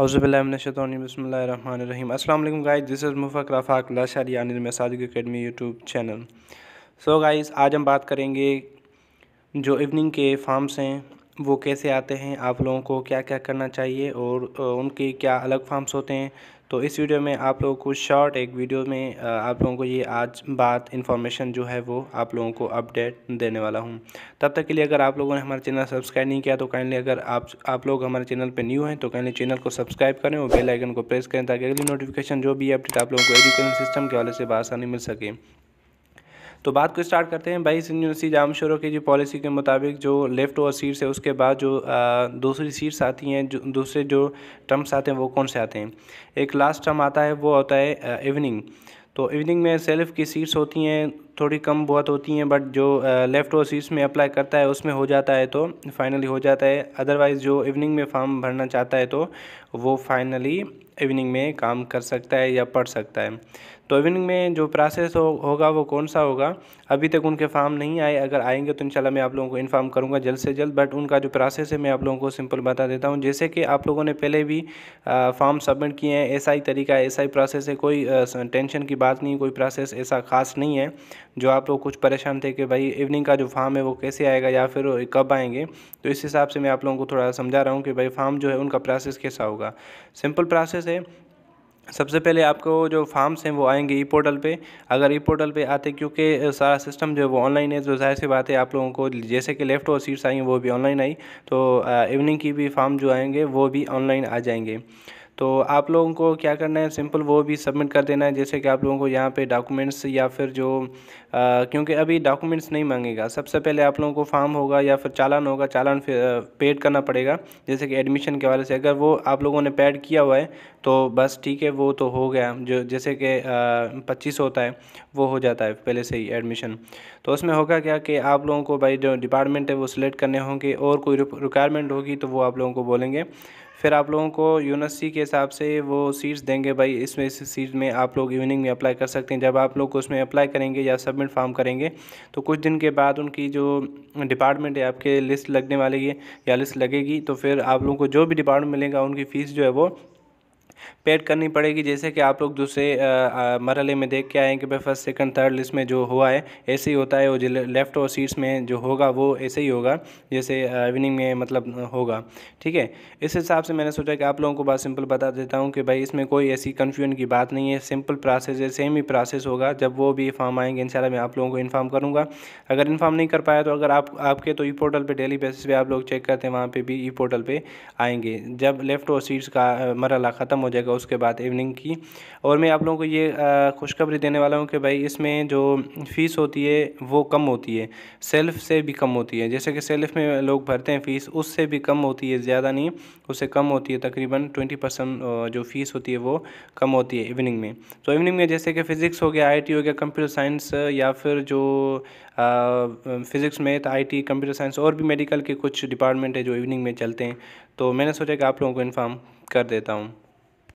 अस्सलाम वालेकुम guys this is Mufak Rafaq Lashar यानी मसाजिक academy YouTube channel so guys आज हम बात करेंगे जो इवनिंग के फार्म्स हैं वो कैसे आते हैं आप लोगों को क्या क्या करना चाहिए और उनके क्या अलग फार्म्स होते हैं तो इस वीडियो में आप लोगों को शॉर्ट एक वीडियो में आप लोगों को ये आज बात इन्फॉर्मेशन जो है वो आप लोगों को अपडेट देने वाला हूँ तब तक के लिए अगर आप लोगों ने हमारा चैनल सब्सक्राइब नहीं किया तो काइंडली अगर आप आप लोग हमारे चैनल पर न्यू हैं तो काइंडली चैनल को सब्सक्राइब करें और बेलाइकन को प्रेस करें ताकि अगली नोटिफिकेशन जो भी अपडेट आप लोगों को एजुकेशन सिस्टम के हवाले से आसानी मिल सके तो बात को स्टार्ट करते हैं बाईस यूनिवर्सिटी जामशोरो की जो पॉलिसी के मुताबिक जो लेफ्ट ओवर सीट्स है उसके बाद जो दूसरी सीट्स आती हैं जो दूसरे जो टर्म्स आते हैं वो कौन से आते हैं एक लास्ट टर्म आता है वो होता है इवनिंग तो इवनिंग में सेल्फ की सीट्स होती हैं थोड़ी कम बहुत होती हैं बट जो लेफ्टोसिस में अप्लाई करता है उसमें हो जाता है तो फाइनली हो जाता है अदरवाइज़ जो इवनिंग में फॉर्म भरना चाहता है तो वो फाइनली इवनिंग में काम कर सकता है या पढ़ सकता है तो इवनिंग में जो प्रोसेस हो, होगा वो कौन सा होगा अभी तक उनके फार्म नहीं आए अगर आएंगे तो इंशाल्लाह मैं आप लोगों को इन्फॉर्म करूंगा जल्द से जल्द बट उनका जो प्रोसेस है मैं आप लोगों को सिंपल बता देता हूं जैसे कि आप लोगों ने पहले भी फॉर्म सबमिट किए हैं ऐसा ही तरीका है ऐसा ही प्रोसेस है कोई आ, टेंशन की बात नहीं कोई प्रोसेस ऐसा खास नहीं है जो आप लोग कुछ परेशान थे कि भाई इवनिंग का जो फार्म है वो कैसे आएगा या फिर कब आएंगे तो इस हिसाब से मैं आप लोगों को थोड़ा समझा रहा हूँ कि भाई फार्म जो है उनका प्रोसेस कैसा होगा सिंपल प्रोसेस है सबसे पहले आपको जो फार्म्स हैं वो आएंगे ई पोर्टल पे अगर ई पोर्टल पे आते क्योंकि सारा सिस्टम जो है वो ऑनलाइन है जो तो जाहिर सी बात है आप लोगों को जैसे कि लेफ्ट और सीट्स आई वो भी ऑनलाइन आई तो इवनिंग की भी फार्म जो आएंगे वो भी ऑनलाइन आ जाएंगे तो आप लोगों को क्या करना है सिंपल वो भी सबमिट कर देना है जैसे कि आप लोगों को यहाँ पे डॉक्यूमेंट्स या फिर जो क्योंकि अभी डॉक्यूमेंट्स नहीं मांगेगा सबसे पहले आप लोगों को फॉर्म होगा या फिर चालान होगा चालान पेड करना पड़ेगा जैसे कि एडमिशन के हवाले से अगर वो आप लोगों ने पेड किया हुआ है तो बस ठीक है वो तो हो गया जो जैसे कि पच्चीस होता है वो हो जाता है पहले से ही एडमिशन तो उसमें होगा क्या कि आप लोगों को भाई जो डिपार्टमेंट है वो सिलेक्ट करने होंगे और कोई रिक्वायरमेंट होगी तो वो आप लोगों को बोलेंगे फिर आप लोगों को यूनिवर्सिटी के हिसाब से वो सीट्स देंगे भाई इसमें इस सीट में आप लोग इवनिंग में अप्लाई कर सकते हैं जब आप लोग उसमें अप्लाई करेंगे या सबमिट फॉर्म करेंगे तो कुछ दिन के बाद उनकी जो डिपार्टमेंट है आपके लिस्ट लगने वाली है या लिस्ट लगेगी तो फिर आप लोगों को जो भी डिपार्टमेंट मिलेगा उनकी फ़ीस जो है वो पेड करनी पड़ेगी जैसे कि आप लोग दूसरे मरहले में देख के आए कि भाई फर्स्ट सेकंड थर्ड लिस्ट में जो हुआ है ऐसे ही होता है और जो लेफ्ट और सीट्स में जो होगा वो ऐसे ही होगा जैसे इवनिंग में मतलब होगा ठीक है इस हिसाब से मैंने सोचा कि आप लोगों को बात सिंपल बता देता हूँ कि भाई इसमें कोई ऐसी कन्फ्यूजन की बात नहीं है सिंपल प्रोसेस है सेम ही प्रोसेस होगा जब वो भी फॉर्म आएंगे इन मैं आप लोगों को इन्फॉर्म करूँगा अगर इन्फॉर्म नहीं कर पाया तो अगर आप आपके तो ई पोर्टल पर डेली बेसिस पर आप लोग चेक करते हैं वहाँ पर भी ई पोर्टल पर आएंगे जब लेफ्ट और सीट्स का मरहला ख़त्म हो हो जाएगा उसके बाद इवनिंग की और मैं आप लोगों को ये खुशखबरी देने वाला हूँ कि भाई इसमें जो फ़ीस होती है वो कम होती है सेल्फ से भी कम होती है जैसे कि सेल्फ में लोग भरते हैं फ़ीस उससे भी कम होती है ज़्यादा नहीं उससे कम होती है तकरीबन ट्वेंटी परसेंट जो फ़ीस होती है वो कम होती है इवनिंग में तो इवनिंग में जैसे कि फ़िज़िक्स हो गया आई हो गया कंप्यूटर साइंस या फिर जो फ़िज़िक्स तो आई कंप्यूटर साइंस और भी मेडिकल के कुछ डिपार्टमेंट है जो इवनिंग में चलते हैं तो मैंने सोचा कि आप लोगों को इन्फॉर्म कर देता हूँ